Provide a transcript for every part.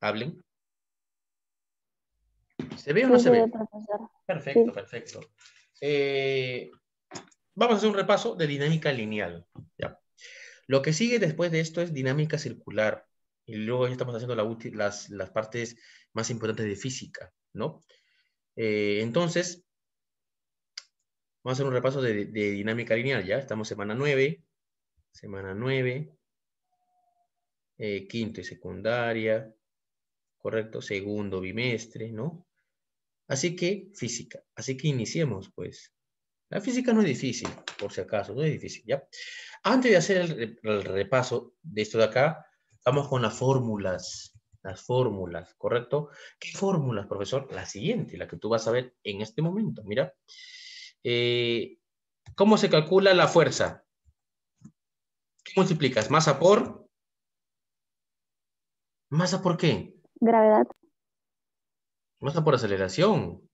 Hablen. ¿Se ve o no se ve? Perfecto, perfecto. Eh, vamos a hacer un repaso de dinámica lineal. Lo que sigue después de esto es dinámica circular. Y luego ya estamos haciendo las, las, partes más importantes de física, ¿no? Eh, entonces, vamos a hacer un repaso de, dinámica lineal, ¿ya? Estamos semana 9, semana 9, eh, quinto y secundaria, ¿correcto? Segundo bimestre, ¿no? Así que física, así que iniciemos pues. La física no es difícil, por si acaso, no es difícil, ¿ya? Antes de hacer el, repaso de esto de acá, vamos con las fórmulas, las fórmulas, ¿correcto? ¿Qué fórmulas, profesor? La siguiente, la que tú vas a ver en este momento, mira. Eh, ¿Cómo se calcula la fuerza? ¿Qué multiplicas? ¿Masa por? ¿Masa por qué? gravedad. Masa por aceleración.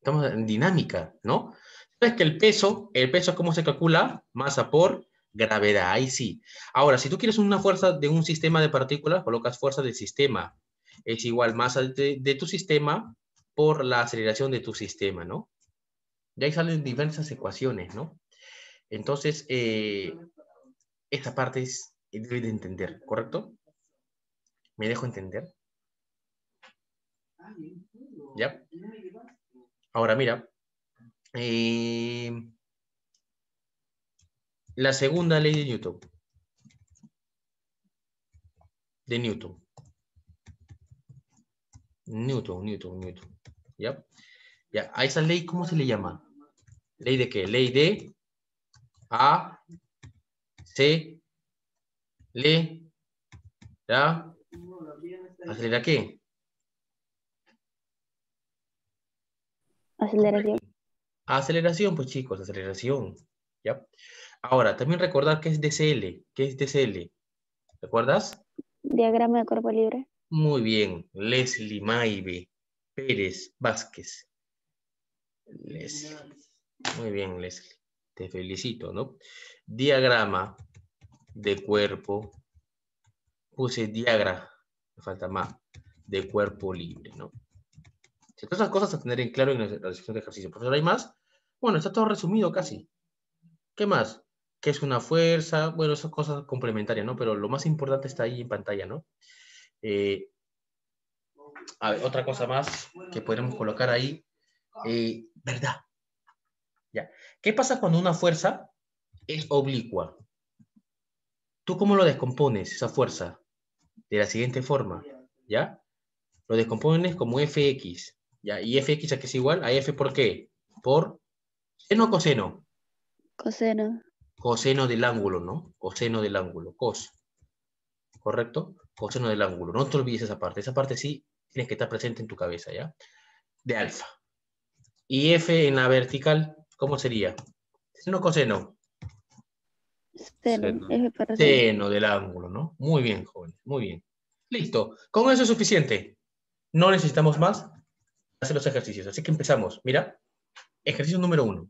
Estamos en dinámica, ¿no? Sabes que el peso, el peso es cómo se calcula, masa por gravedad, ahí sí. Ahora, si tú quieres una fuerza de un sistema de partículas, colocas fuerza del sistema. Es igual masa de, tu sistema por la aceleración de tu sistema, ¿no? Ya ahí salen diversas ecuaciones, ¿no? Entonces, eh, esta parte es, de entender, ¿correcto? ¿Me dejo entender? Ahora mira, eh, la segunda ley de Newton. De Newton. Newton, Newton, Newton. ¿Ya? ¿Ya? ¿A esa ley cómo se le llama? ¿Ley de qué? Ley de A, C, Le, A ¿Acelera qué? Aceleración. Aceleración, pues chicos, aceleración. ¿Ya? Ahora, también recordar qué es DCL. ¿Qué es DCL? ¿Recuerdas? Diagrama de cuerpo libre. Muy bien. Leslie Maive Pérez Vázquez. Leslie. Muy bien, Leslie. Te felicito, ¿no? Diagrama de cuerpo. Puse diagrama. Me falta más. De cuerpo libre, ¿no? Todas esas cosas a tener en claro en la, sección de ejercicio. Profesor, ¿hay más? Bueno, está todo resumido casi. ¿Qué más? ¿Qué es una fuerza? Bueno, esas cosas complementarias, ¿no? Pero lo más importante está ahí en pantalla, ¿no? Eh, a ver, otra cosa más que podemos colocar ahí. Eh, ¿Verdad? Ya. ¿Qué pasa cuando una fuerza es oblicua? ¿Tú cómo lo descompones, esa fuerza? De la siguiente forma, ¿ya? Lo descompones como Fx. Ya, y fx aquí que es igual a f por qué? Por seno o coseno. Coseno. Coseno del ángulo, ¿no? Coseno del ángulo, cos. ¿Correcto? Coseno del ángulo. No te olvides esa parte. Esa parte sí tienes que estar presente en tu cabeza, ¿ya? De alfa. Y f en la vertical, ¿cómo sería? Seno coseno. Seno. Seno. seno del ángulo, ¿no? Muy bien, jóvenes, muy bien. Listo. Con eso es suficiente. No necesitamos más hacer los ejercicios. Así que empezamos. Mira, ejercicio número uno.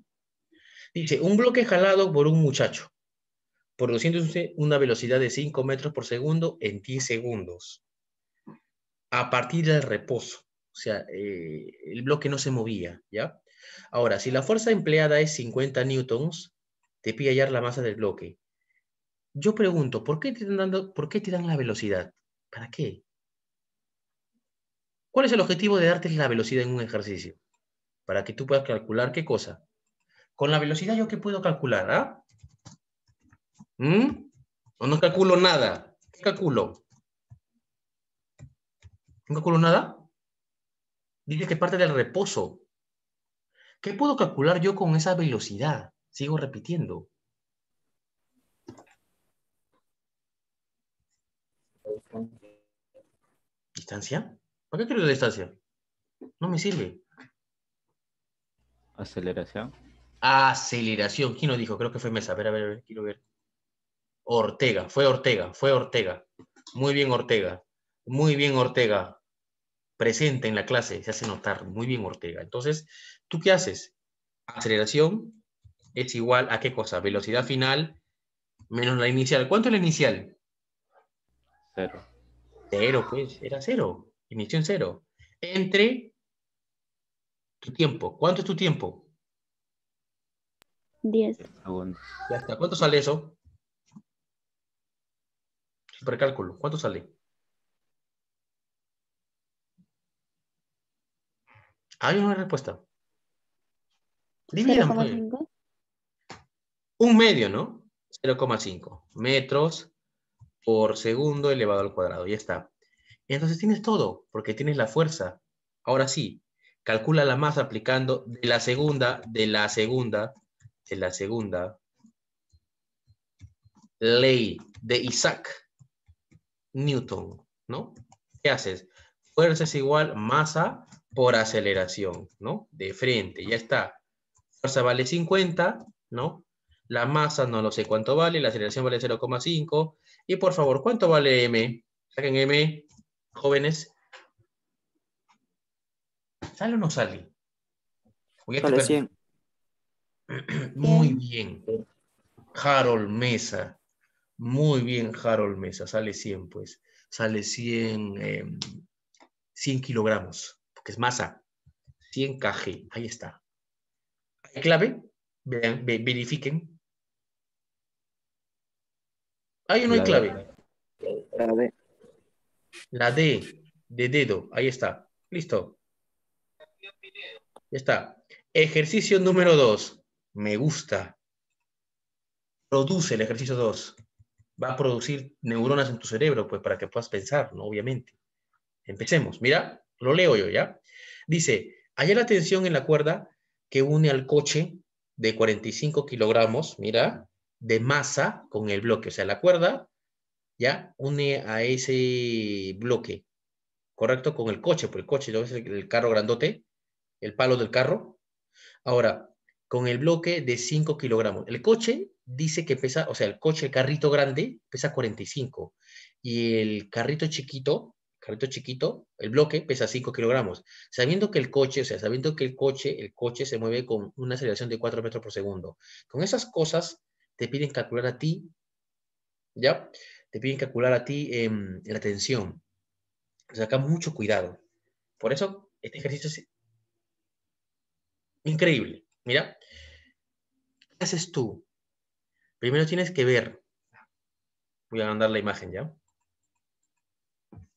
Dice, un bloque jalado por un muchacho, produciéndose una velocidad de 5 metros por segundo en 10 segundos, a partir del reposo. O sea, eh, el bloque no se movía, ¿ya? Ahora, si la fuerza empleada es 50 newtons, te pide hallar la masa del bloque. Yo pregunto, ¿por qué te, dando, ¿por qué te dan la velocidad? ¿Para qué? ¿Cuál es el objetivo de darte la velocidad en un ejercicio? Para que tú puedas calcular qué cosa. Con la velocidad yo qué puedo calcular, ¿ah? ¿Mm? ¿O no calculo nada? ¿Qué calculo? ¿No calculo nada? Dice que parte del reposo. ¿Qué puedo calcular yo con esa velocidad? Sigo repitiendo. ¿Distancia? ¿Para qué creo de distancia? No me sirve. Aceleración. Aceleración. ¿Quién lo dijo? Creo que fue Mesa. A ver, a ver, a ver. Quiero ver. Ortega. Fue Ortega. Fue Ortega. Muy bien, Ortega. Muy bien, Ortega. Presente en la clase. Se hace notar. Muy bien, Ortega. Entonces, ¿tú qué haces? Aceleración es igual a qué cosa? Velocidad final menos la inicial. ¿Cuánto es la inicial? Cero. Cero, pues. Era cero. Inicio en cero. Entre tu tiempo. ¿Cuánto es tu tiempo? 10 segundos. Ya está. ¿Cuánto sale eso? cálculo. ¿Cuánto sale? Hay una respuesta. Dividan, pues. Un medio, ¿no? 0,5 metros por segundo elevado al cuadrado. Ya está. Entonces tienes todo, porque tienes la fuerza. Ahora sí, calcula la masa aplicando de la segunda, de la segunda, de la segunda ley de Isaac Newton, ¿no? ¿Qué haces? Fuerza es igual masa por aceleración, ¿no? De frente, ya está. Fuerza vale 50, ¿no? La masa no lo sé cuánto vale, la aceleración vale 0,5. Y por favor, ¿cuánto vale M? Saquen M jóvenes. ¿Sale o no sale? Sale 100. Muy bien. Harold Mesa. Muy bien, Harold Mesa. Sale 100, pues. Sale 100, 100 em, kilogramos, porque es masa. 100 kg. Ahí está. ¿Hay clave? Vean, verifiquen. ¿Hay o no hay clave? Clave. La D de dedo. Ahí está. Listo. Ya está. Ejercicio número 2. Me gusta. Produce el ejercicio dos. Va a producir neuronas en tu cerebro, pues para que puedas pensar, ¿no? Obviamente. Empecemos. Mira, lo leo yo, ¿ya? Dice, hay la tensión en la cuerda que une al coche de 45 kilogramos, mira, de masa con el bloque. O sea, la cuerda ¿ya? Une a ese bloque, ¿correcto? Con el coche, porque el coche, ¿no el, el carro grandote? El palo del carro. Ahora, con el bloque de 5 kilogramos. El coche dice que pesa, o sea, el coche, el carrito grande, pesa 45. Y el carrito chiquito, carrito chiquito, el bloque pesa 5 kilogramos. Sabiendo que el coche, o sea, sabiendo que el coche, el coche se mueve con una aceleración de 4 metros por segundo. Con esas cosas te piden calcular a ti, ¿ya? te piden calcular a ti la tensión. O acá mucho cuidado. Por eso, este ejercicio es increíble. Mira, ¿qué haces tú? Primero tienes que ver. Voy a agrandar la imagen ya.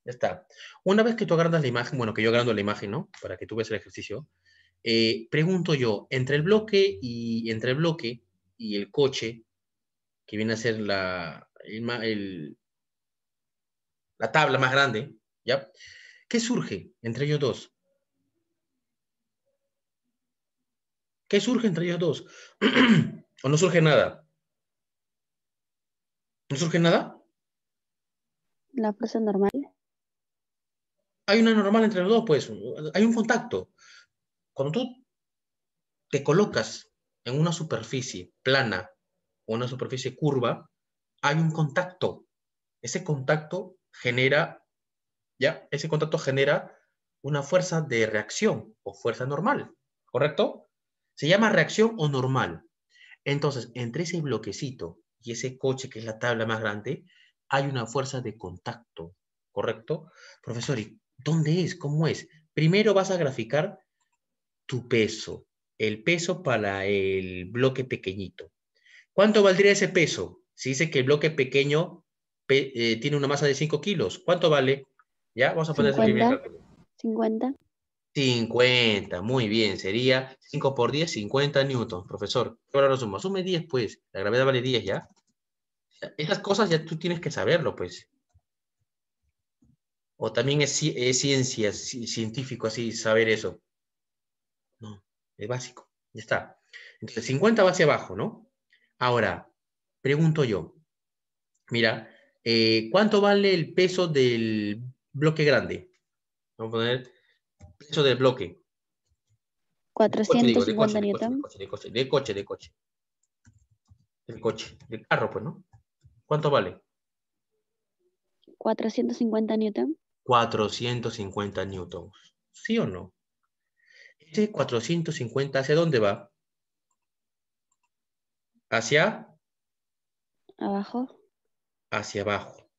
Ya está. Una vez que tú agrandas la imagen, bueno, que yo agrando la imagen, ¿no? Para que tú veas el ejercicio. Eh, pregunto yo, entre el bloque y entre el bloque y el coche, que viene a ser la, la tabla más grande, ¿ya? ¿Qué surge entre ellos dos? ¿Qué surge entre ellos dos? ¿O no surge nada? ¿No surge nada? La presa normal. Hay una normal entre los dos, pues. Hay un contacto. Cuando tú te colocas en una superficie plana o una superficie curva, hay un contacto. Ese contacto genera, ¿ya? Ese contacto genera una fuerza de reacción o fuerza normal, ¿correcto? Se llama reacción o normal. Entonces, entre ese bloquecito y ese coche, que es la tabla más grande, hay una fuerza de contacto, ¿correcto? Profesor, ¿y dónde es? ¿Cómo es? Primero vas a graficar tu peso, el peso para el bloque pequeñito. ¿Cuánto valdría ese peso? Se dice que el bloque pequeño eh, tiene una masa de 5 kilos. ¿Cuánto vale? Ya, vamos a poner 50, primer 50. 50, muy bien. Sería 5 por 10, 50 newtons, profesor. Ahora lo sumo. Asume 10, pues. La gravedad vale 10, ¿ya? Esas cosas ya tú tienes que saberlo, pues. O también es, ciencia, científico, así, saber eso. No, es básico. Ya está. Entonces, 50 va hacia abajo, ¿no? Ahora, Pregunto yo, mira, eh, ¿cuánto vale el peso del bloque grande? Vamos a poner peso del bloque. 450 newton. De coche, de coche, de coche. el carro, pues, ¿no? ¿Cuánto vale? 450 newton. 450 newtons. ¿Sí o no? Este 450, ¿hacia dónde va? ¿Hacia? Abajo. Hacia abajo.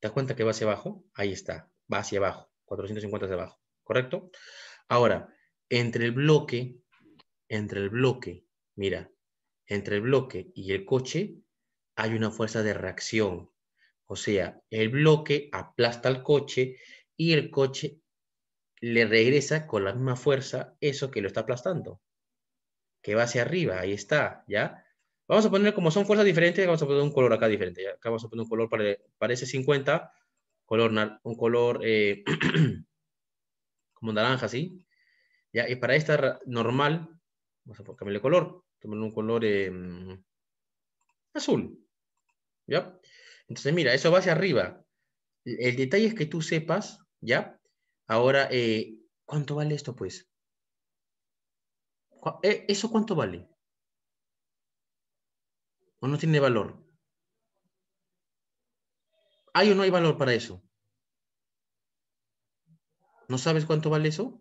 ¿Te das cuenta que va hacia abajo? Ahí está, va hacia abajo, 450 hacia abajo, ¿correcto? Ahora, entre el bloque, entre el bloque, mira, entre el bloque y el coche hay una fuerza de reacción. O sea, el bloque aplasta al coche y el coche le regresa con la misma fuerza eso que lo está aplastando, que va hacia arriba, ahí está, ¿ya? Vamos a poner, como son fuerzas diferentes, vamos a poner un color acá diferente. Acá vamos a poner un color para, ese 50, color, un color eh, como naranja, ¿sí? y para esta normal, vamos a ponerle color. Tomarle un color eh, azul. ¿Ya? Entonces, mira, eso va hacia arriba. El detalle es que tú sepas, ¿ya? Ahora, eh, ¿cuánto vale esto, pues? ¿Eso cuánto vale? o no tiene valor? ¿Hay o no hay valor para eso? ¿No sabes cuánto vale eso?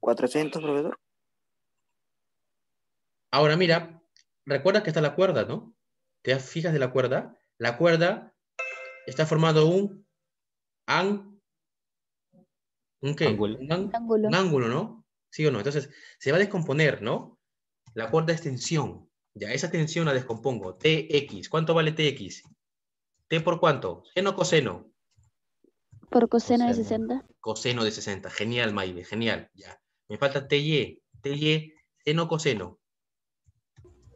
400, proveedor. Ahora mira, recuerda que está la cuerda, ¿no? Te fijas de la cuerda. La cuerda está formando un ¿un qué? Ángulo. ¿no? Sí o no. Entonces, se va a descomponer, ¿no? La cuerda es tensión. Ya, esa tensión la descompongo. Tx, ¿cuánto vale Tx? ¿T por cuánto? ¿Seno coseno? Por coseno, de 60. Coseno de 60. Genial, Maive, genial. Ya. Me falta TY. TY, seno coseno.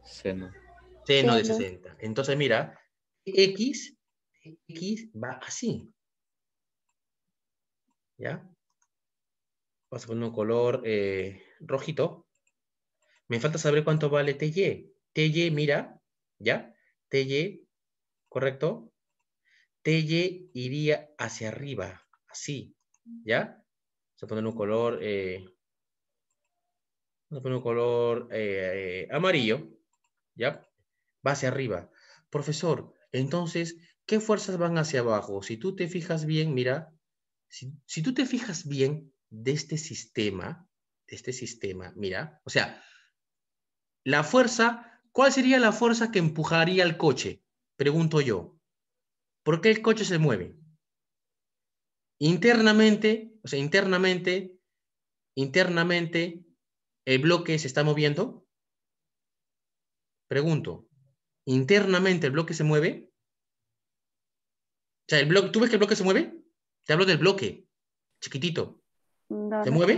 Seno. Seno de 60. Entonces, mira, X, X va así. ¿Ya? Vamos a poner un color eh, rojito. Me falta saber cuánto vale TY. TY, mira, ¿ya? TY, ¿correcto? TY iría hacia arriba, así, ¿ya? Se pone un color, eh, se pone un color eh, amarillo, ¿ya? Va hacia arriba. Profesor, entonces, ¿qué fuerzas van hacia abajo? Si tú te fijas bien, mira, si, si tú te fijas bien de este sistema, de este sistema, mira, o sea, la fuerza ¿Cuál sería la fuerza que empujaría al coche? Pregunto yo. ¿Por qué el coche se mueve? Internamente, o sea, internamente, internamente, el bloque se está moviendo. Pregunto. ¿Internamente el bloque se mueve? O sea, el bloque, ¿tú ves que el bloque se mueve? Te hablo del bloque, chiquitito. ¿Se mueve?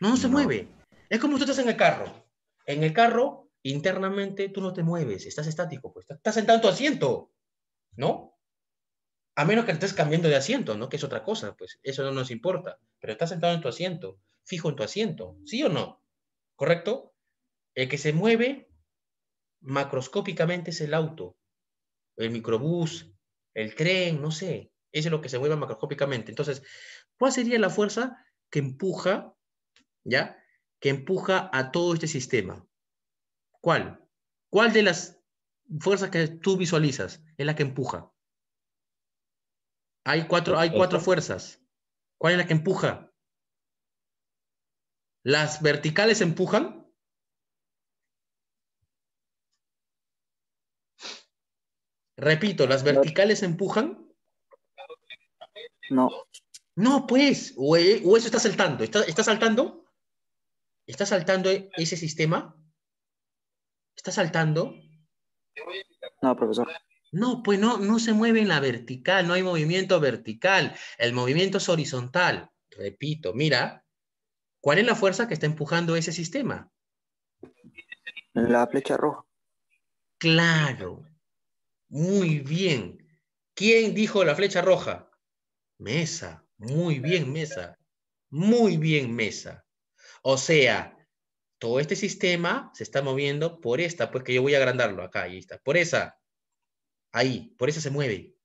No, no se mueve. Es como tú estás en el carro. En el carro internamente tú no te mueves, estás estático, pues estás sentado en tu asiento, ¿no? A menos que estés cambiando de asiento, ¿no? Que es otra cosa, pues eso no nos importa, pero estás sentado en tu asiento, fijo en tu asiento, ¿sí o no? ¿Correcto? El que se mueve macroscópicamente es el auto, el microbús, el tren, no sé, Ese es lo que se mueve macroscópicamente. Entonces, ¿cuál sería la fuerza que empuja, ya? Que empuja a todo este sistema. ¿Cuál? ¿Cuál de las fuerzas que tú visualizas es la que empuja? Hay cuatro, hay cuatro fuerzas. ¿Cuál es la que empuja? ¿Las verticales empujan? Repito, ¿las verticales empujan? No. No, pues, eh, o, eso está saltando. ¿Está, ¿Está, saltando? ¿Está saltando ese sistema? ¿Está saltando? No, profesor. No, pues no, no se mueve en la vertical, no hay movimiento vertical. El movimiento es horizontal. Repito, mira, ¿cuál es la fuerza que está empujando ese sistema? La flecha roja. Claro. Muy bien. ¿Quién dijo la flecha roja? Mesa. Muy bien, Mesa. Muy bien, Mesa. O sea, todo este sistema se está moviendo por esta, pues que yo voy a agrandarlo acá, ahí está, por esa, ahí, por esa se mueve.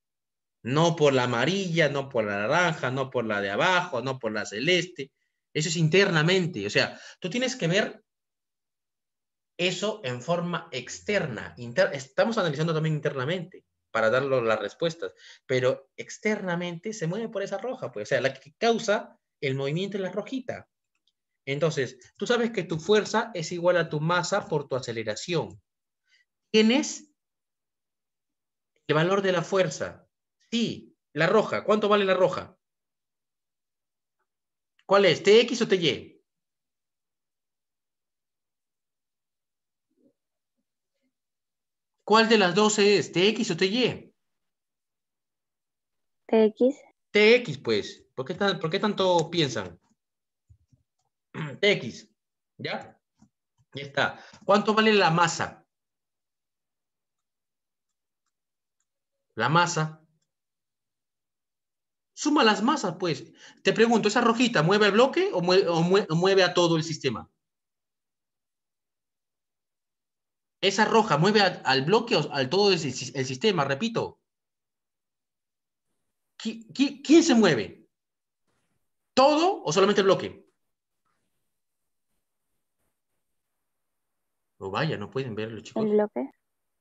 No por la amarilla, no por la naranja, no por la de abajo, no por la celeste. Eso es internamente. O sea, tú tienes que ver eso en forma externa. Estamos analizando también internamente para dar las respuestas, pero externamente se mueve por esa roja, pues, o sea, la que causa el movimiento es la rojita. Entonces, tú sabes que tu fuerza es igual a tu masa por tu aceleración. Tienes el valor de la fuerza. Sí, la roja. ¿Cuánto vale la roja? ¿Cuál es? ¿TX o TY? ¿Cuál de las dos es? ¿TX o TY? TX. TX, pues. ¿Por qué, ¿Por qué tanto piensan? X. ¿Ya? Ya está. ¿Cuánto vale la masa? La masa. Suma las masas, pues. Te pregunto, ¿esa rojita mueve el bloque o mueve, a todo el sistema? Esa roja mueve al bloque o al todo el, sistema, repito. quién se mueve? ¿Todo o solamente el bloque? O vaya, no pueden verlo, chicos.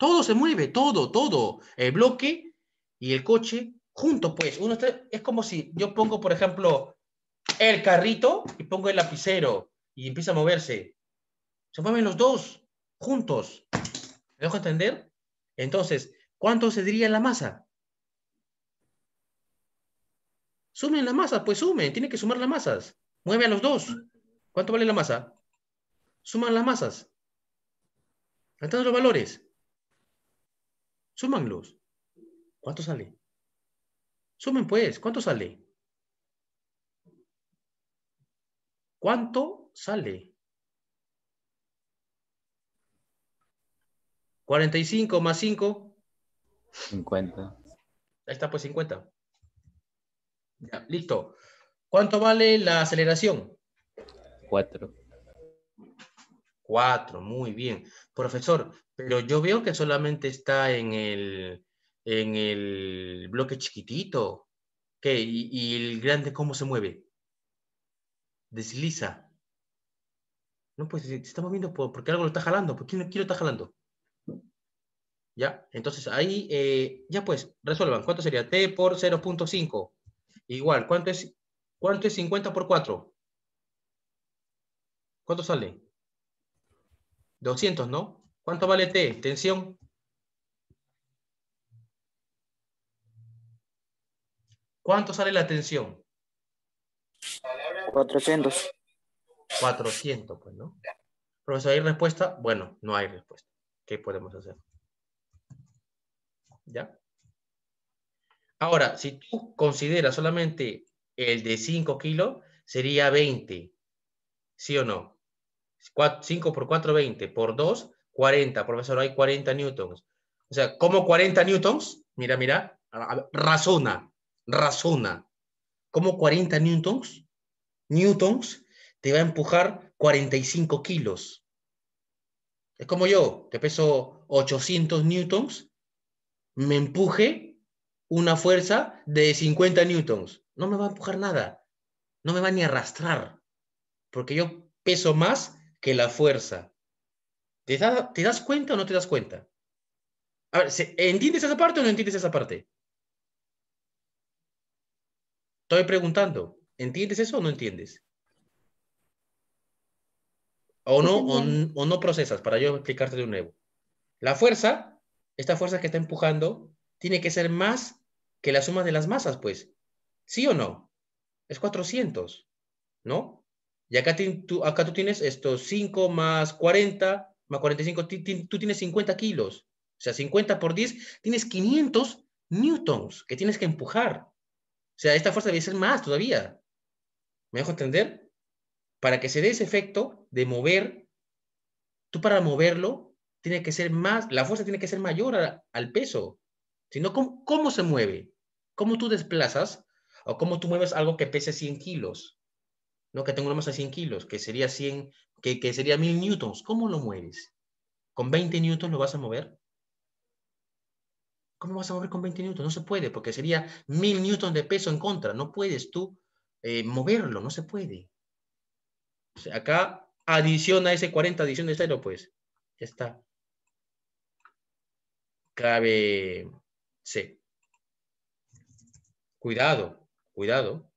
Todo se mueve, todo, todo. El bloque y el coche juntos, pues. Uno es como si yo pongo, por ejemplo, el carrito y pongo el lapicero y empieza a moverse. Se mueven los dos juntos. ¿Me dejo entender? Entonces, ¿cuánto se diría la masa? Sumen la masa, pues sumen, tiene que sumar las masas. Mueve a los dos. ¿Cuánto vale la masa? Suman las masas. ¿Están los valores. Súmanlos. ¿Cuánto sale? Sumen pues, ¿cuánto sale? ¿Cuánto sale? 45 más 5. 50. Ahí está pues 50. Ya, listo. ¿Cuánto vale la aceleración? 4. Cuatro, muy bien. Profesor, pero yo veo que solamente está en el, en el bloque chiquitito. ¿Qué? ¿Y, el grande cómo se mueve? Desliza. No, pues se está moviendo porque algo lo está jalando. ¿Por qué no lo está jalando? ¿Ya? Entonces ahí, eh, ya pues, resuelvan. ¿Cuánto sería? T por 0.5. Igual, ¿cuánto es, ¿cuánto es 50 por 4? ¿Cuánto sale? 200, ¿no? ¿Cuánto vale T? Tensión. ¿Cuánto sale la tensión? 400. 400, pues, ¿no? Profesor, ¿hay respuesta? Bueno, no hay respuesta. ¿Qué podemos hacer? ¿Ya? Ahora, si tú consideras solamente el de 5 kilos, sería 20. ¿Sí o no? 4, 5 por 4, 20, por 2, 40, profesor, hay 40 newtons. O sea, como 40 newtons? Mira, mira, razona, razona. ¿Cómo 40 newtons? Newtons te va a empujar 45 kilos. Es como yo, te peso 800 newtons, me empuje una fuerza de 50 newtons. No me va a empujar nada. No me va ni a arrastrar. Porque yo peso más que la fuerza. ¿Te, ¿Te, das cuenta o no te das cuenta? A ver, ¿entiendes esa parte o no entiendes esa parte? Estoy preguntando, ¿entiendes eso o no entiendes? O no, o, o no procesas, para yo explicarte de nuevo. La fuerza, esta fuerza que está empujando, tiene que ser más que la suma de las masas, pues. ¿Sí o no? Es 400, ¿no? Y acá, tú, acá tú tienes estos 5 más 40, más 45, tú tienes 50 kilos. O sea, 50 por 10, tienes 500 newtons que tienes que empujar. O sea, esta fuerza debe ser más todavía. ¿Me dejo entender? Para que se dé ese efecto de mover, tú para moverlo, tiene que ser más, la fuerza tiene que ser mayor al peso. Sino, ¿cómo, ¿cómo se mueve? ¿Cómo tú desplazas o cómo tú mueves algo que pese 100 kilos? que tengo una masa de 100 kilos, que sería 100, que, sería 1000 newtons, ¿cómo lo mueves? ¿Con 20 newtons lo vas a mover? ¿Cómo vas a mover con 20 newtons? No se puede, porque sería 1000 newtons de peso en contra. No puedes tú eh, moverlo, no se puede. Acá, sea, acá adiciona ese 40, adición de cero, pues. Ya está. Cabe, C. Cuidado, cuidado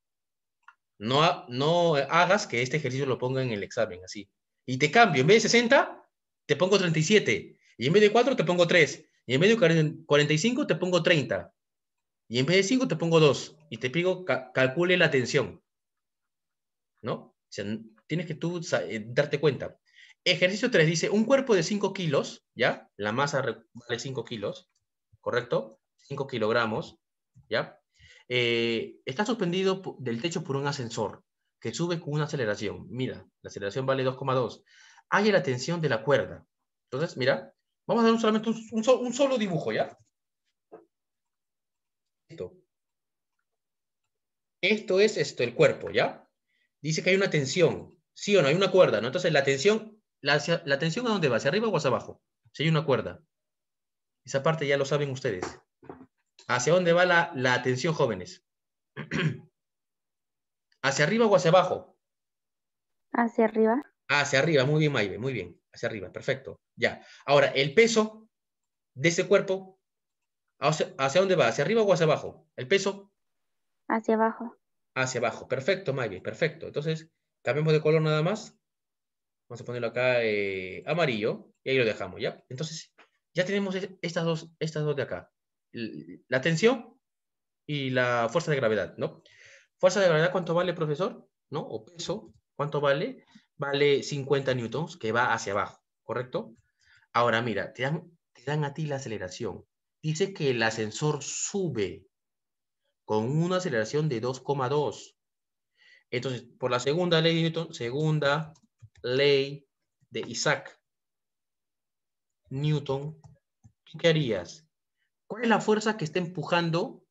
no, hagas que este ejercicio lo ponga en el examen, así. Y te cambio, en vez de 60, te pongo 37. Y en vez de 4, te pongo 3. Y en vez de 45, te pongo 30. Y en vez de 5, te pongo 2. Y te pido, calcule la tensión. ¿No? O sea, tienes que tú eh, darte cuenta. Ejercicio 3 dice, un cuerpo de 5 kilos, ¿ya? La masa vale 5 kilos, ¿correcto? 5 kilogramos, ¿ya? Eh, está suspendido del techo por un ascensor que sube con una aceleración. Mira, la aceleración vale 2,2. Hay la tensión de la cuerda. Entonces, mira, vamos a dar solamente un, solo, dibujo, ¿ya? Esto. Esto es esto, el cuerpo, ¿ya? Dice que hay una tensión, ¿sí o no? Hay una cuerda, ¿no? Entonces, la tensión, la, la tensión a dónde va, hacia arriba o hacia abajo, si hay una cuerda. Esa parte ya lo saben ustedes. ¿Hacia dónde va la, atención, jóvenes? ¿Hacia arriba o hacia abajo? Hacia arriba. Ah, hacia arriba, muy bien, maive muy bien. Hacia arriba, perfecto. Ya. Ahora, el peso de ese cuerpo, ¿hacia, dónde va? ¿Hacia arriba o hacia abajo? ¿El peso? Hacia abajo. Hacia abajo, perfecto, maive perfecto. Entonces, cambiamos de color nada más. Vamos a ponerlo acá eh, amarillo y ahí lo dejamos, ¿ya? Entonces, ya tenemos estas dos, estas dos de acá la tensión y la fuerza de gravedad, ¿no? Fuerza de gravedad, ¿cuánto vale, profesor? ¿No? O peso, ¿cuánto vale? Vale 50 newtons, que va hacia abajo, ¿correcto? Ahora, mira, te dan, te dan a ti la aceleración. Dice que el ascensor sube con una aceleración de 2,2. Entonces, por la segunda ley de Newton, segunda ley de Isaac Newton, qué harías? ¿Cuál es la fuerza que está empujando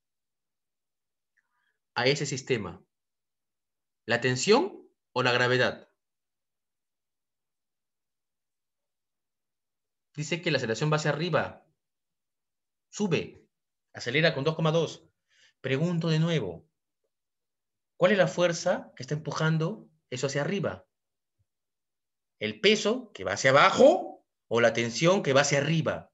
a ese sistema? ¿La tensión o la gravedad? Dice que la aceleración va hacia arriba. Sube. Acelera con 2,2. Pregunto de nuevo. ¿Cuál es la fuerza que está empujando eso hacia arriba? ¿El peso que va hacia abajo o la tensión que va hacia arriba?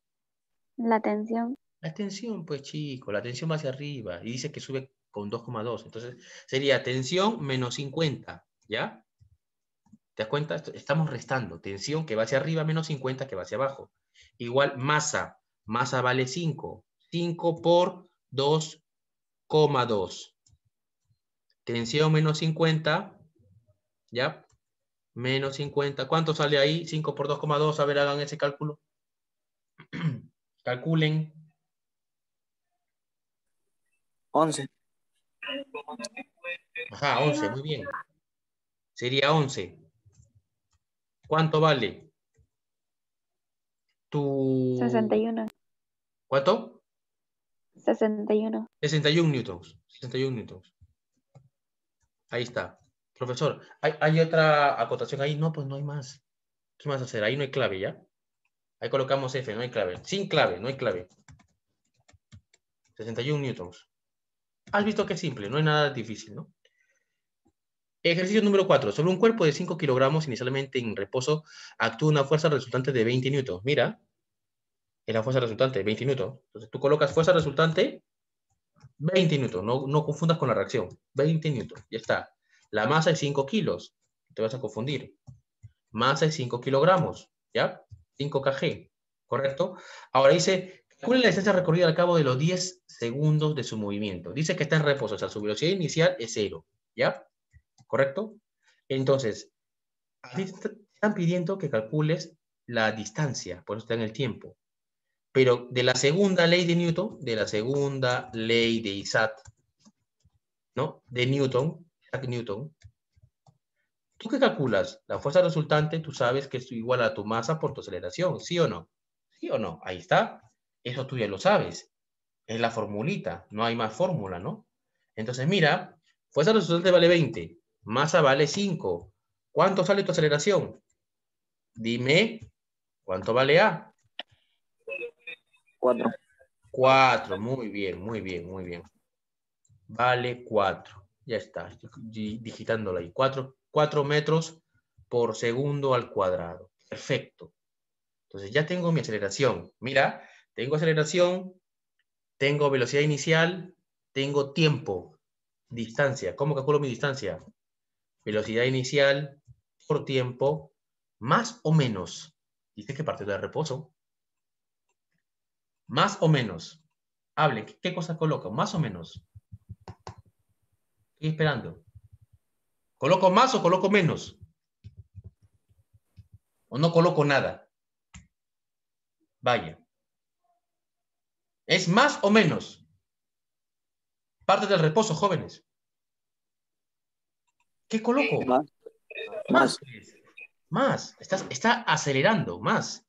La tensión tensión pues chico, la tensión va hacia arriba y dice que sube con 2,2. Entonces sería tensión menos 50, ¿ya? ¿Te das cuenta? Estamos restando. Tensión que va hacia arriba menos 50 que va hacia abajo. Igual masa. Masa vale 5. 5 por 2,2. Tensión menos 50, ¿ya? Menos 50. ¿Cuánto sale ahí? 5 por 2,2. A ver, hagan ese cálculo. Calculen. 11. Ajá, 11, muy bien. Sería 11. ¿Cuánto vale? Tu... 61. ¿Cuánto? 61. 61 newtons. 61 newtons. Ahí está. Profesor, ¿hay, otra acotación ahí? No, pues no hay más. ¿Qué más hacer? Ahí no hay clave, ¿ya? Ahí colocamos F, no hay clave. Sin clave, no hay clave. 61 newtons. Has visto que es simple, no es nada difícil, ¿no? Ejercicio número 4. Sobre un cuerpo de 5 kilogramos inicialmente en reposo, actúa una fuerza resultante de 20 newtons. Mira, es la fuerza resultante, 20 newtons. Entonces tú colocas fuerza resultante, 20 newtons. No, confundas con la reacción. 20 newtons, ya está. La masa es 5 kilos. Te vas a confundir. Masa es 5 kilogramos, ¿ya? 5 kg, ¿correcto? Ahora dice Calcula la distancia recorrida al cabo de los 10 segundos de su movimiento. Dice que está en reposo, o sea, su velocidad inicial es cero. ¿Ya? ¿Correcto? Entonces, están pidiendo que calcules la distancia, por eso está en el tiempo. Pero de la segunda ley de Newton, de la segunda ley de Isaac, ¿no? De Newton, Isaac Newton, ¿tú qué calculas? La fuerza resultante, tú sabes que es igual a tu masa por tu aceleración, ¿sí o no? ¿Sí o no? Ahí está. Eso tú ya lo sabes. Es la formulita, no hay más fórmula, ¿no? Entonces, mira, fuerza resultante vale 20, masa vale 5. ¿Cuánto sale tu aceleración? Dime, ¿cuánto vale A? 4. 4, muy bien, muy bien, muy bien. Vale 4, ya está, digitándola ahí. 4 metros por segundo al cuadrado. Perfecto. Entonces ya tengo mi aceleración. Mira, tengo aceleración, tengo velocidad inicial, tengo tiempo, distancia. ¿Cómo calculo mi distancia? Velocidad inicial por tiempo, más o menos. Dice que partido de reposo. Más o menos. Hable, ¿qué, qué cosa coloco? Más o menos. Estoy esperando. ¿Coloco más o coloco menos? ¿O no coloco nada? Vaya. ¿Es más o menos? Parte del reposo, jóvenes. ¿Qué coloco? Más. Más. Más. está acelerando, más.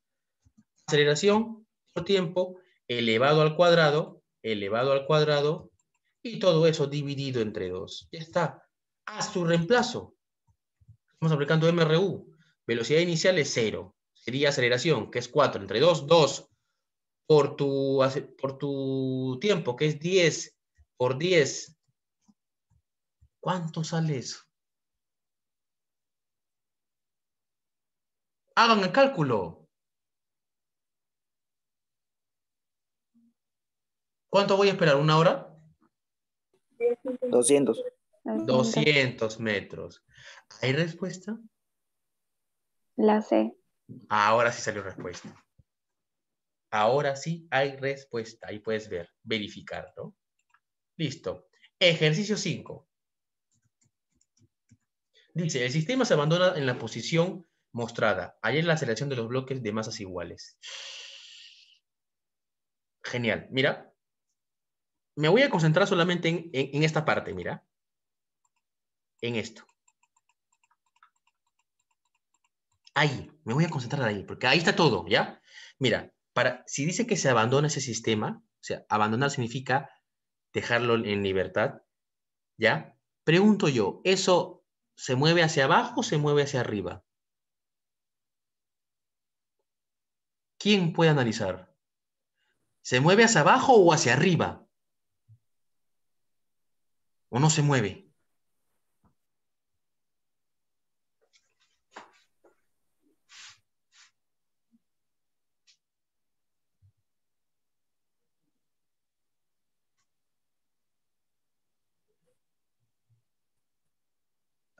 Aceleración, por tiempo, elevado al cuadrado, elevado al cuadrado, y todo eso dividido entre dos. Ya está. A su reemplazo. Estamos aplicando MRU. Velocidad inicial es cero. Sería aceleración, que es 4. Entre 2, 2 por tu, por tu tiempo, que es 10 por 10, ¿cuánto sale eso? Hagan el cálculo. ¿Cuánto voy a esperar? ¿Una hora? 200. 200 metros. ¿Hay respuesta? La sé. Ahora sí salió respuesta. Ahora sí hay respuesta. Ahí puedes ver, verificar, ¿no? Listo. Ejercicio 5. Dice, el sistema se abandona en la posición mostrada. Ahí es la selección de los bloques de masas iguales. Genial. Mira, me voy a concentrar solamente en, en esta parte, mira. En esto. Ahí, me voy a concentrar ahí, porque ahí está todo, ¿ya? Mira, si dice que se abandona ese sistema, o sea, abandonar significa dejarlo en libertad, ¿ya? Pregunto yo, ¿eso se mueve hacia abajo o se mueve hacia arriba? ¿Quién puede analizar? ¿Se mueve hacia abajo o hacia arriba? ¿O no se mueve?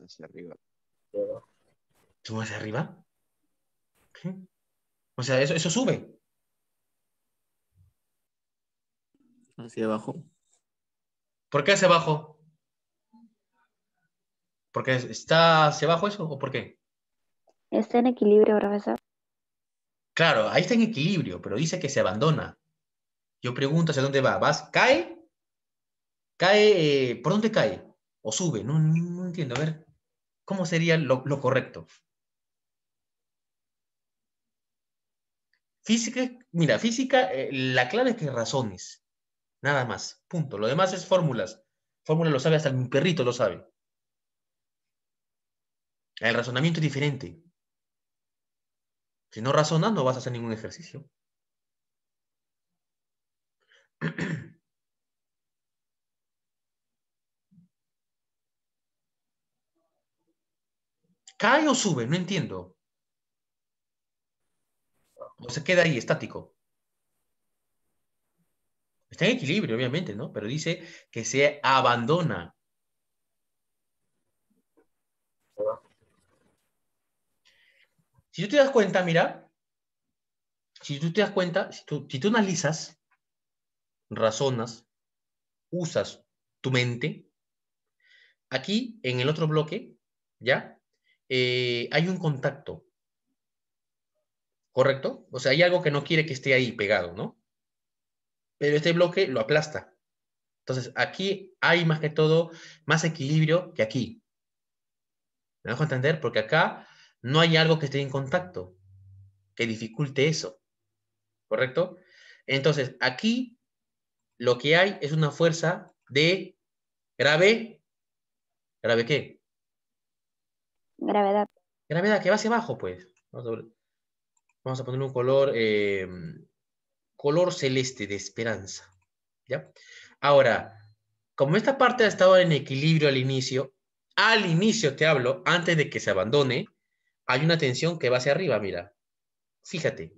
hacia arriba. ¿Sube hacia arriba? ¿Qué? O sea, eso, sube. Hacia abajo. ¿Por qué hacia abajo? ¿Porque está hacia abajo eso o por qué? Está en equilibrio, profesor. Claro, ahí está en equilibrio, pero dice que se abandona. Yo pregunto hacia dónde va. ¿Vas? ¿Cae? ¿Cae? Eh, ¿Por dónde cae? ¿O sube? no, no entiendo. A ver. ¿Cómo sería lo, correcto? Física, mira, física, eh, la clave es que razones, nada más, punto. Lo demás es fórmulas. Fórmula lo sabe hasta mi perrito lo sabe. El razonamiento es diferente. Si no razonas, no vas a hacer ningún ejercicio. ¿Cae o sube? No entiendo. O se queda ahí, estático. Está en equilibrio, obviamente, ¿no? Pero dice que se abandona. Si tú te das cuenta, mira, si tú te das cuenta, si tú, analizas, razonas, usas tu mente, aquí en el otro bloque, ¿ya? Eh, hay un contacto, ¿correcto? O sea, hay algo que no quiere que esté ahí pegado, ¿no? Pero este bloque lo aplasta. Entonces, aquí hay más que todo más equilibrio que aquí. ¿Me dejo entender? Porque acá no hay algo que esté en contacto, que dificulte eso, ¿correcto? Entonces, aquí lo que hay es una fuerza de grave, ¿grave qué? Gravedad. Gravedad, que va hacia abajo, pues. Vamos a poner un color, em, color celeste de esperanza. ¿Ya? Ahora, como esta parte ha estado en equilibrio al inicio, al inicio te hablo, antes de que se abandone, hay una tensión que va hacia arriba, mira. Fíjate.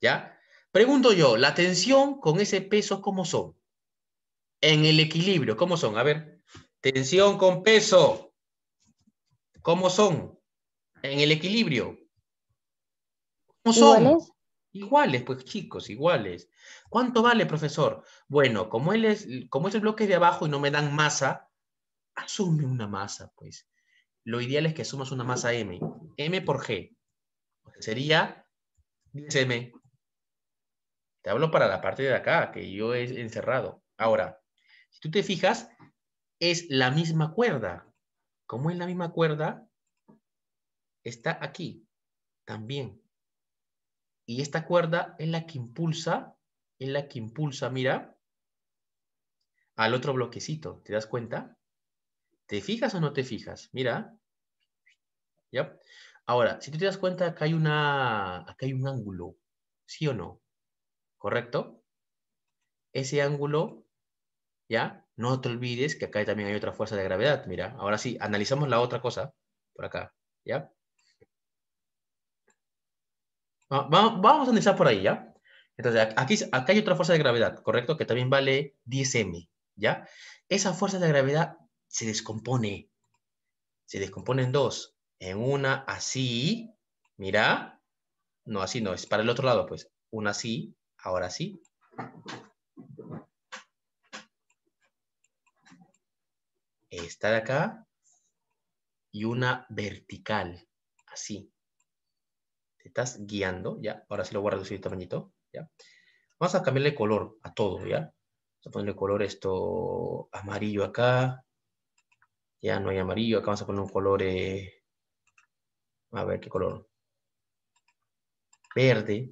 ¿Ya? Pregunto yo, la tensión con ese peso, ¿cómo son? En el equilibrio, ¿cómo son? A ver, tensión con peso. ¿Cómo son? En el equilibrio. ¿Cómo son? ¿Iguales? pues chicos, iguales. ¿Cuánto vale, profesor? Bueno, como, él es, como es el de abajo y no me dan masa, asume una masa, pues. Lo ideal es que asumas una masa M. M por G. Sería 10M. Te hablo para la parte de acá, que yo he encerrado. Ahora, si tú te fijas, es la misma cuerda como es la misma cuerda, está aquí también. Y esta cuerda es la que impulsa, es la que impulsa, mira, al otro bloquecito. ¿Te das cuenta? ¿Te fijas o no te fijas? Mira. ¿Ya? Ahora, si tú te das cuenta, acá hay, una, acá hay un ángulo. ¿Sí o no? ¿Correcto? Ese ángulo, ¿ya? no te olvides que acá también hay otra fuerza de gravedad. Mira, ahora sí, analizamos la otra cosa por acá, ¿ya? Vamos a analizar por ahí, ¿ya? Entonces, aquí, acá hay otra fuerza de gravedad, ¿correcto? Que también vale 10m, ¿ya? Esa fuerza de gravedad se descompone. Se descompone en dos. En una así, mira. No, así no, es para el otro lado, pues. Una así, ahora sí. esta de acá y una vertical, así. Te estás guiando, ¿ya? Ahora sí lo voy a reducir el tamañito, ¿ya? Vamos a cambiarle color a todo, ¿ya? Vamos a ponerle color esto amarillo acá. Ya no hay amarillo, acá vamos a poner un color, eh, a ver qué color. Verde,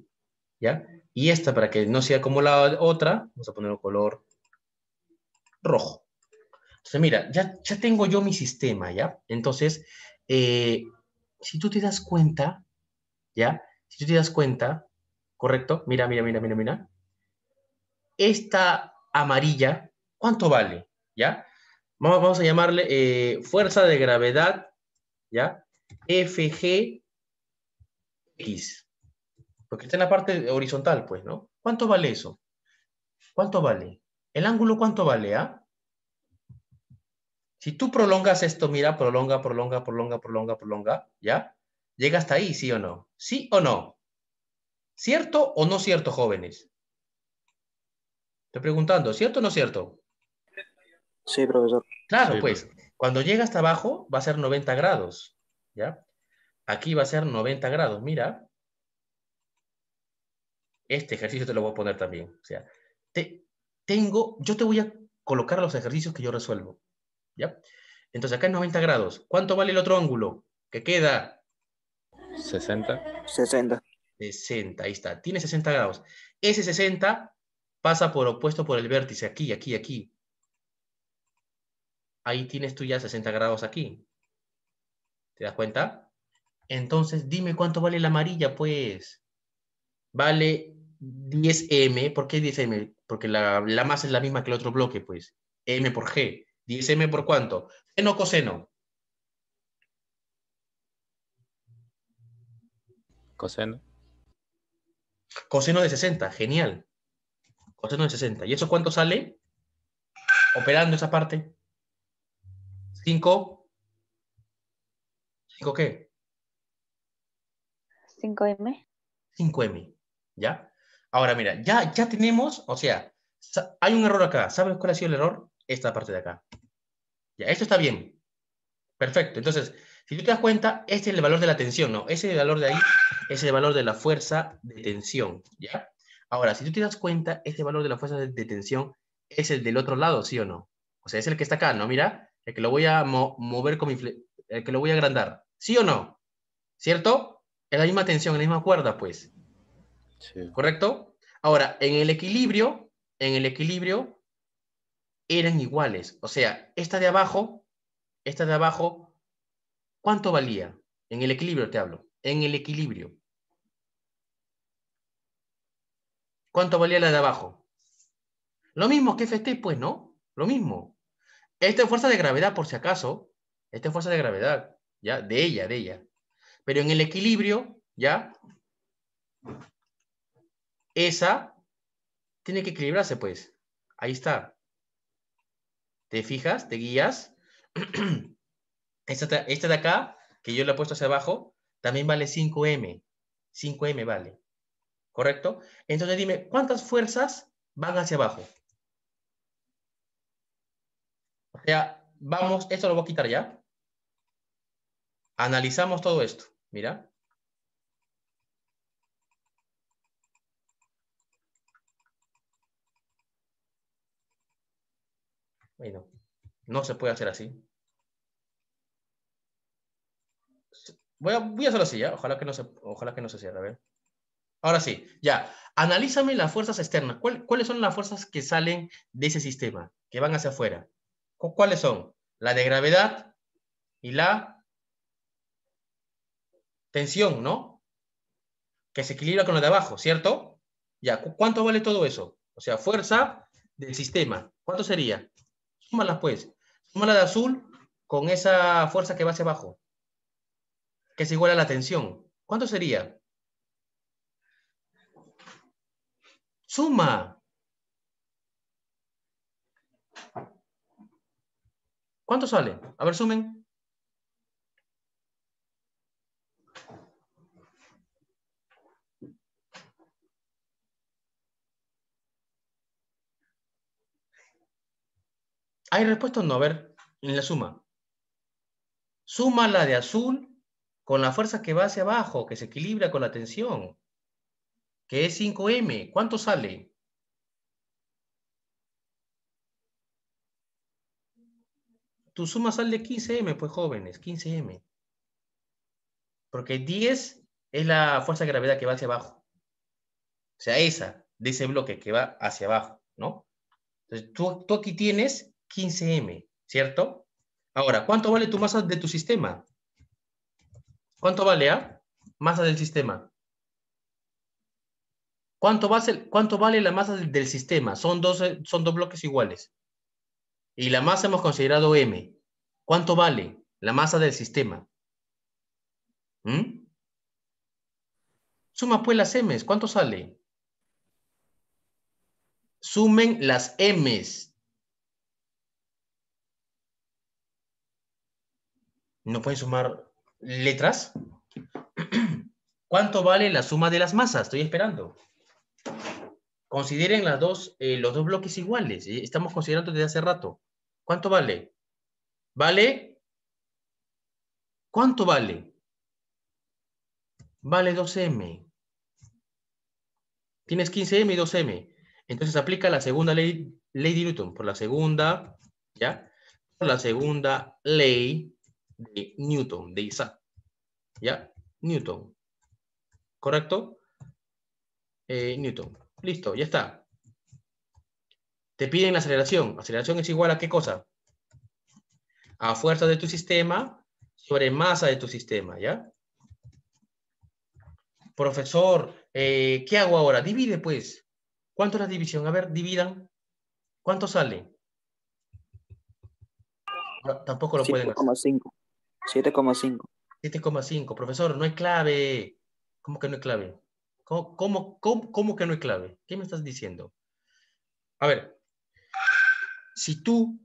¿ya? Y esta, para que no sea como la otra, vamos a poner un color rojo. Entonces, mira, ya, ya tengo yo mi sistema, ¿ya? Entonces, eh, si tú te das cuenta, ¿ya? Si tú te das cuenta, ¿correcto? Mira, mira, mira, mira, mira. Esta amarilla, ¿cuánto vale? ¿Ya? Vamos, a llamarle eh, fuerza de gravedad, ¿ya? FGX. Porque está en la parte horizontal, pues, ¿no? ¿Cuánto vale eso? ¿Cuánto vale? ¿El ángulo cuánto vale, ah? Si tú prolongas esto, mira, prolonga, prolonga, prolonga, prolonga, prolonga, ¿ya? Llega hasta ahí, sí o no. Sí o no. ¿Cierto o no cierto, jóvenes? Estoy preguntando, ¿cierto o no cierto? Sí, profesor. Claro, pues, cuando llega hasta abajo va a ser 90 grados, ¿ya? Aquí va a ser 90 grados, mira. Este ejercicio te lo voy a poner también. O sea, tengo, yo te voy a colocar los ejercicios que yo resuelvo. ¿ya? Entonces acá es 90 grados. ¿Cuánto vale el otro ángulo? Que queda 60. 60. 60, ahí está. Tiene 60 grados. Ese 60 pasa por opuesto por el vértice, aquí, aquí, aquí. Ahí tienes tú ya 60 grados aquí. ¿Te das cuenta? Entonces, dime cuánto vale la amarilla, pues. Vale 10M. ¿Por qué 10M? Porque la, la masa es la misma que el otro bloque, pues. M por G. 10m por cuánto? Seno coseno. Coseno. Coseno de 60, genial. Coseno de 60. ¿Y eso cuánto sale? Operando esa parte. 5. ¿5 qué? 5M. 5M. ¿Ya? Ahora mira, ya, ya tenemos, o sea, hay un error acá. ¿Sabes cuál ha sido el error? Esta parte de acá esto está bien. Perfecto. Entonces, si tú te das cuenta, este es el valor de la tensión, ¿no? Ese valor de ahí es el valor de la fuerza de tensión, ¿ya? Ahora, si tú te das cuenta, este valor de la fuerza de tensión es el del otro lado, ¿sí o no? O sea, es el que está acá, ¿no? Mira, el que lo voy a mover con mi... El que lo voy a agrandar. ¿Sí o no? ¿Cierto? Es la misma tensión, la misma cuerda, pues. Sí. ¿Correcto? Ahora, en el equilibrio, en el equilibrio, eran iguales. O sea, esta de abajo, esta de abajo, ¿cuánto valía? En el equilibrio te hablo, en el equilibrio. ¿Cuánto valía la de abajo? Lo mismo que FT, pues, ¿no? Lo mismo. Esta es fuerza de gravedad, por si acaso. Esta es fuerza de gravedad, ¿ya? De ella, de ella. Pero en el equilibrio, ¿ya? Esa tiene que equilibrarse, pues. Ahí está. ¿Te fijas? ¿Te guías? esta, de acá, que yo le he puesto hacia abajo, también vale 5M. 5M vale. ¿Correcto? Entonces dime, ¿cuántas fuerzas van hacia abajo? O sea, vamos, esto lo voy a quitar ya. Analizamos todo esto. Mira. Bueno, no se puede hacer así. Voy a, hacerlo así, ¿ya? Ojalá que no se, ojalá que no se cierre, ver. Ahora sí, ya. Analízame las fuerzas externas. ¿Cuáles son las fuerzas que salen de ese sistema, que van hacia afuera? ¿Cuáles son? La de gravedad y la tensión, ¿no? Que se equilibra con la de abajo, ¿cierto? Ya, ¿cuánto vale todo eso? O sea, fuerza del sistema. ¿Cuánto sería? súmalas pues. Súmala de azul con esa fuerza que va hacia abajo, que es igual a la tensión. ¿Cuánto sería? Suma. ¿Cuánto sale? A ver, sumen. ¿Hay respuesta no? A ver, en la suma. Suma la de azul con la fuerza que va hacia abajo, que se equilibra con la tensión, que es 5M. ¿Cuánto sale? Tu suma sale 15M, pues jóvenes, 15M. Porque 10 es la fuerza de gravedad que va hacia abajo. O sea, esa, de ese bloque que va hacia abajo, ¿no? Entonces, tú, tú aquí tienes 15M, ¿cierto? Ahora, ¿cuánto vale tu masa de tu sistema? ¿Cuánto vale a ah? masa del sistema? ¿Cuánto, vale, la masa del sistema? Son dos, son dos bloques iguales. Y la masa hemos considerado M. ¿Cuánto vale la masa del sistema? ¿Mm? Suma pues las M's. ¿Cuánto sale? Sumen las M's no pueden sumar letras. ¿Cuánto vale la suma de las masas? Estoy esperando. Consideren las dos, eh, los dos bloques iguales. Eh, estamos considerando desde hace rato. ¿Cuánto vale? ¿Vale? ¿Cuánto vale? Vale 2m. Tienes 15m y 2m. Entonces aplica la segunda ley, ley de Newton. Por la segunda, ¿ya? Por la segunda ley de Newton, de Isaac. ¿Ya? Newton. ¿Correcto? Eh, Newton. Listo, ya está. Te piden la aceleración. Aceleración es igual a qué cosa? A fuerza de tu sistema sobre masa de tu sistema, ¿ya? Profesor, eh, ¿qué hago ahora? Divide, pues. ¿Cuánto es la división? A ver, dividan. ¿Cuánto sale? Tampoco lo pueden hacer. 7,5. 7,5. Profesor, no hay clave. ¿Cómo que no hay clave? ¿Cómo, cómo, que no hay clave? ¿Qué me estás diciendo? A ver, si tú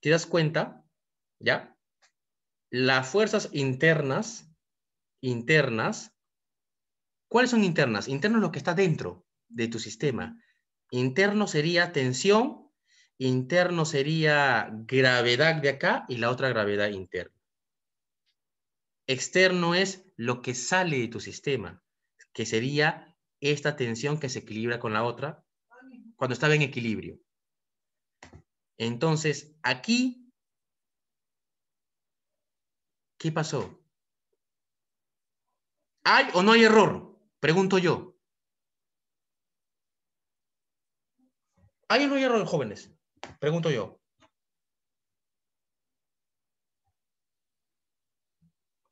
te das cuenta, ¿ya? Las fuerzas internas, internas, ¿cuáles son internas? Interno es lo que está dentro de tu sistema. Interno sería tensión, interno sería gravedad de acá y la otra gravedad interna. Externo es lo que sale de tu sistema, que sería esta tensión que se equilibra con la otra cuando estaba en equilibrio. Entonces, aquí, ¿qué pasó? ¿Hay o no hay error? Pregunto yo. ¿Hay o no hay error, jóvenes? Pregunto yo.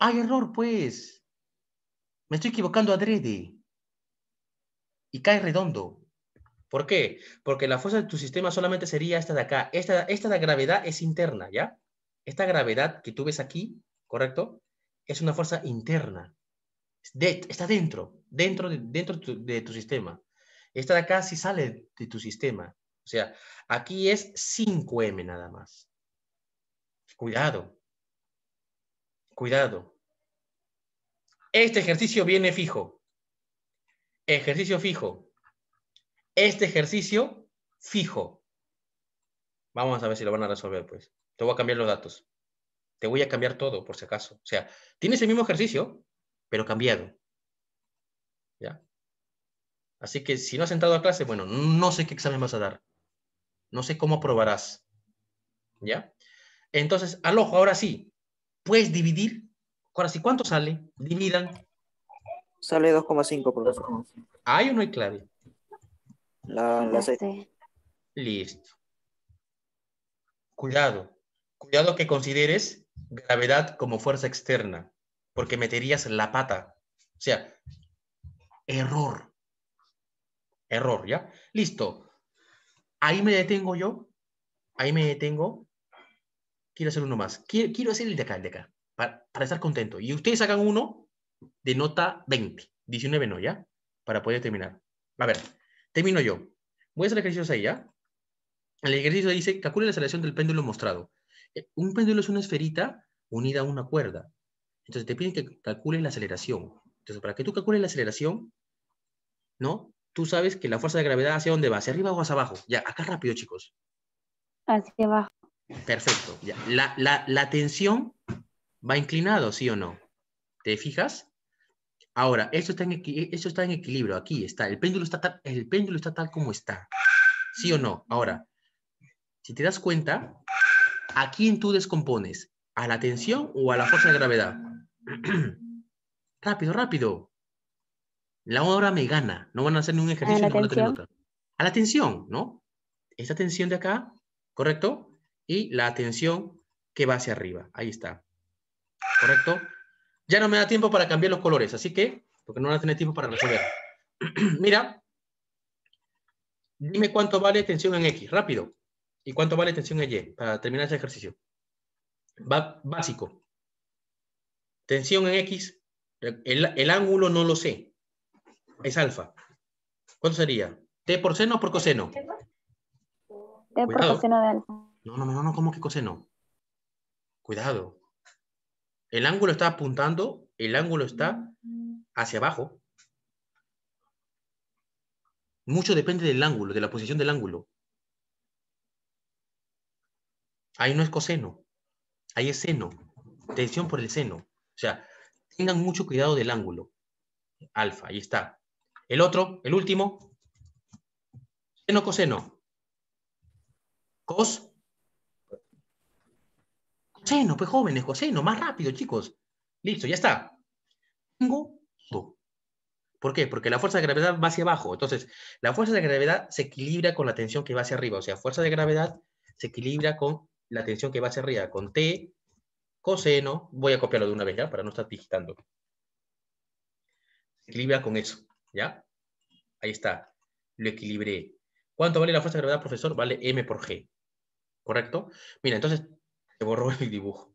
Hay error, pues. Me estoy equivocando adrede. Y cae redondo. ¿Por qué? Porque la fuerza de tu sistema solamente sería esta de acá. Esta, esta de gravedad es interna, ¿ya? Esta gravedad que tú ves aquí, ¿correcto? Es una fuerza interna. está dentro, dentro, dentro de tu sistema. Esta de acá sí sale de tu sistema. O sea, aquí es 5M nada más. Cuidado. Cuidado. Este ejercicio viene fijo. Ejercicio fijo. Este ejercicio fijo. Vamos a ver si lo van a resolver, pues. Te voy a cambiar los datos. Te voy a cambiar todo, por si acaso. O sea, tienes el mismo ejercicio, pero cambiado. ¿Ya? Así que si no has entrado a clase, bueno, no sé qué examen vas a dar. No sé cómo aprobarás. ¿Ya? Entonces, al ojo, ahora sí, puedes dividir Ahora sí, ¿cuánto sale? Dividan. Sale 2,5, 2,5. ¿Hay o no hay clave? La, este. Listo. Cuidado. Cuidado que consideres gravedad como fuerza externa, porque meterías la pata. O sea, error. Error, ¿ya? Listo. Ahí me detengo yo. Ahí me detengo. Quiero hacer uno más. Quiero, quiero hacer el de acá, el de acá para, estar contento. Y ustedes hagan uno de nota 20, 19 no, ¿ya? Para poder terminar. A ver, termino yo. Voy a hacer ejercicios ahí, ¿ya? El ejercicio dice, calcule la aceleración del péndulo mostrado. Eh, un péndulo es una esferita unida a una cuerda. Entonces te piden que calcule la aceleración. Entonces, para que tú calcules la aceleración, ¿no? Tú sabes que la fuerza de gravedad hacia dónde va, hacia arriba o hacia abajo. Ya, acá rápido, chicos. Hacia abajo. Perfecto. Ya. La, la, la tensión va inclinado, ¿sí o no? ¿Te fijas? Ahora, esto está en, equilibrio, aquí está, el péndulo está, tal, el péndulo tal como está, ¿sí o no? Ahora, si te das cuenta, ¿a quién tú descompones? ¿A la tensión o a la fuerza de gravedad? rápido, rápido. La hora me gana, no van a hacer ningún ejercicio, a A la tensión, ¿no? Esta tensión de acá, ¿correcto? Y la tensión que va hacia arriba, ahí está. ¿correcto? Ya no me da tiempo para cambiar los colores, así que, porque no van a tener tiempo para resolver. Mira, dime cuánto vale tensión en X, rápido. ¿Y cuánto vale tensión en Y? Para terminar ese ejercicio. básico. Tensión en X, el, ángulo no lo sé. Es alfa. ¿Cuánto sería? ¿T por seno o por coseno? T por coseno de alfa. No, no, no, no, ¿cómo que coseno? Cuidado. El ángulo está apuntando, el ángulo está mm. hacia abajo. Mucho depende del ángulo, de la posición del ángulo. Ahí no es coseno, ahí es seno. Tensión por el seno. O sea, tengan mucho cuidado del ángulo. Alfa, ahí está. El otro, el último. Seno, coseno. Cos, Coseno, pues jóvenes, coseno. más rápido, chicos. Listo, ya está. Tengo ¿Por qué? Porque la fuerza de gravedad va hacia abajo. Entonces, la fuerza de gravedad se equilibra con la tensión que va hacia arriba. O sea, fuerza de gravedad se equilibra con la tensión que va hacia arriba. Con T, coseno, voy a copiarlo de una vez ya, para no estar digitando. Se equilibra con eso, ¿ya? Ahí está. Lo equilibré. ¿Cuánto vale la fuerza de gravedad, profesor? Vale M por G. ¿Correcto? Mira, entonces borró el dibujo.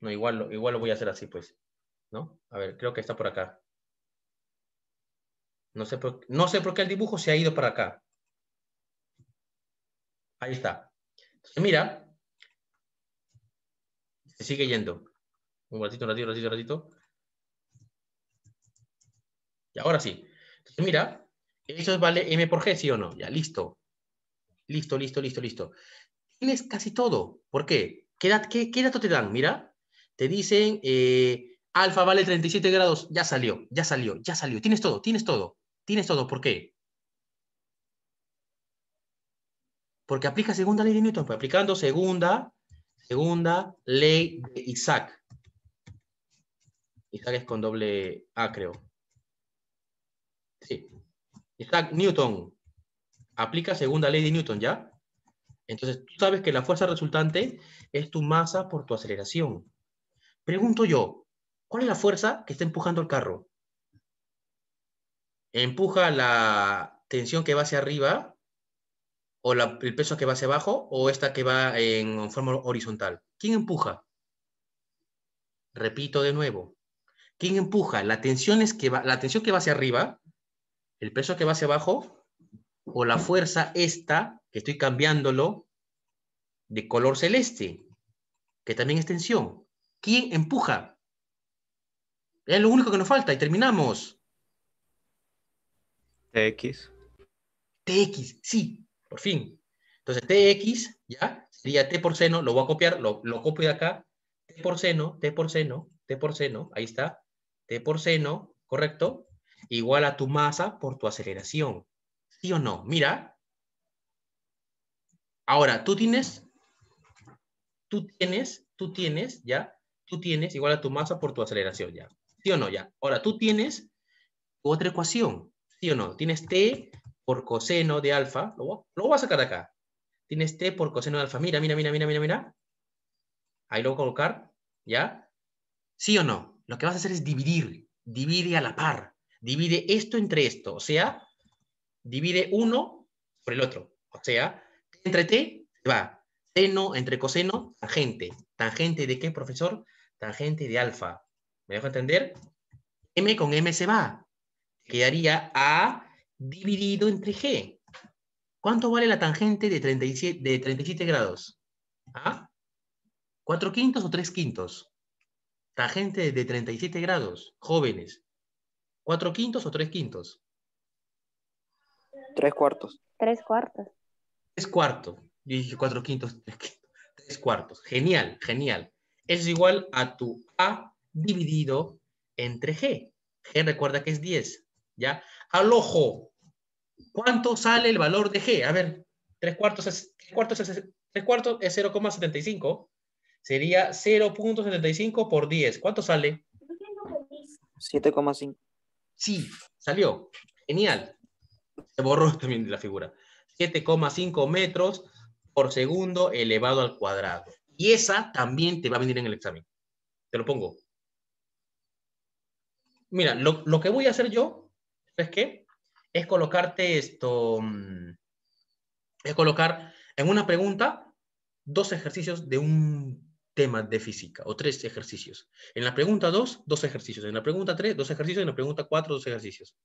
No, igual, igual lo voy a hacer así, pues. ¿No? A ver, creo que está por acá. No sé, por, no sé por qué el dibujo se ha ido para acá. Ahí está. mira, se sigue yendo. Un ratito, un ratito, un ratito, un ratito. Y ahora sí. mira, eso vale m por g, ¿sí o no? Ya, listo. Listo, listo, listo, listo. Tienes casi todo. ¿Por qué? ¿Qué, datos te dan? Mira, te dicen eh, alfa vale 37 grados, ya salió, ya salió, ya salió. Tienes todo, tienes todo, tienes todo. ¿Por qué? Porque aplica segunda ley de Newton, pues aplicando segunda, segunda ley de Isaac. Isaac es con doble A, creo. Sí. Isaac Newton. Aplica segunda ley de Newton, ¿ya? Entonces, tú sabes que la fuerza resultante es tu masa por tu aceleración. Pregunto yo, ¿cuál es la fuerza que está empujando el carro? ¿Empuja la tensión que va hacia arriba o el peso que va hacia abajo o esta que va en forma horizontal? ¿Quién empuja? Repito de nuevo. ¿Quién empuja? La tensión, es que va, la tensión que va hacia arriba, el peso que va hacia abajo o la fuerza esta, que estoy cambiándolo de color celeste, que también es tensión. ¿Quién empuja? Es lo único que nos falta y terminamos. TX. TX, sí, por fin. Entonces TX, ¿ya? Sería T por seno, lo voy a copiar, lo, copio de acá. T por seno, T por seno, T por seno, ahí está. T por seno, ¿correcto? Igual a tu masa por tu aceleración. ¿Sí o no? Mira. Ahora, tú tienes, tú tienes, tú tienes, ¿ya? Tú tienes igual a tu masa por tu aceleración, ¿ya? ¿Sí o no? Ya. Ahora, tú tienes otra ecuación, ¿sí o no? Tienes t por coseno de alfa, lo, lo voy a sacar acá. Tienes t por coseno de alfa, mira, mira, mira, mira, mira, mira. Ahí lo voy a colocar, ¿ya? ¿Sí o no? Lo que vas a hacer es dividir, divide a la par, divide esto entre esto, o sea, divide uno por el otro. O sea, entre t se va seno entre coseno, tangente. ¿Tangente de qué, profesor? Tangente de alfa. ¿Me dejo entender? m con m se va. Quedaría a dividido entre g. ¿Cuánto vale la tangente de 37, de 37 grados? ¿Ah? ¿Cuatro quintos o tres quintos? Tangente de 37 grados, jóvenes. ¿Cuatro quintos o tres quintos? Tres cuartos. Tres cuartos. Tres cuartos. Yo dije cuatro quintos, tres cuartos. Genial, genial. Eso es igual a tu A dividido entre G. G recuerda que es 10. ¿Ya? Al ojo. ¿Cuánto sale el valor de G? A ver, tres cuartos es, tres cuartos es, tres cuartos es 0,75. Sería 0.75 por 10. ¿Cuánto sale? 7,5. Sí, salió. Genial se borró también la figura. 7,5 metros por segundo elevado al cuadrado. Y esa también te va a venir en el examen. Te lo pongo. Mira, lo, que voy a hacer yo es que es colocarte esto, mm, es colocar en una pregunta dos ejercicios de un tema de física o tres ejercicios. En la pregunta dos, dos ejercicios. En la pregunta tres, dos ejercicios. En la pregunta 4, dos ejercicios.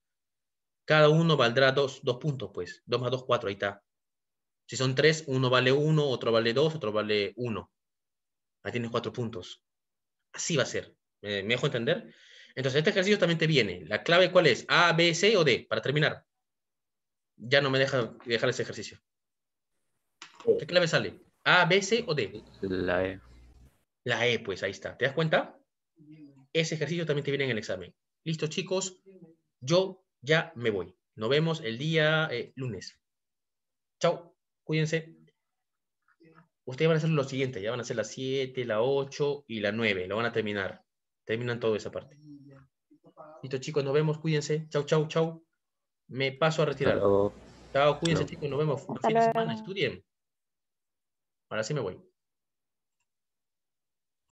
Cada uno valdrá dos, puntos, pues. Dos más dos, cuatro, ahí está. Si son tres, uno vale uno, otro vale dos, otro vale uno. Ahí tienes cuatro puntos. Así va a ser. ¿Me, ¿Me, dejo entender? Entonces, este ejercicio también te viene. ¿La clave cuál es? ¿A, B, C o D? Para terminar. Ya no me deja dejar ese ejercicio. ¿Qué clave sale? ¿A, B, C o D? La E. La E, pues ahí está. ¿Te das cuenta? Ese ejercicio también te viene en el examen. Listo, chicos. Yo ya me voy. Nos vemos el día eh, lunes. Chao, cuídense. Ustedes van a hacer lo siguiente, ya van a hacer las 7, la 8 y la 9, lo van a terminar. Terminan toda esa parte. Listo, chicos, nos vemos, cuídense. Chao, chao, chao. Me paso a retirar. Chao, cuídense, chicos, nos vemos. semana, estudien. Ahora sí me voy.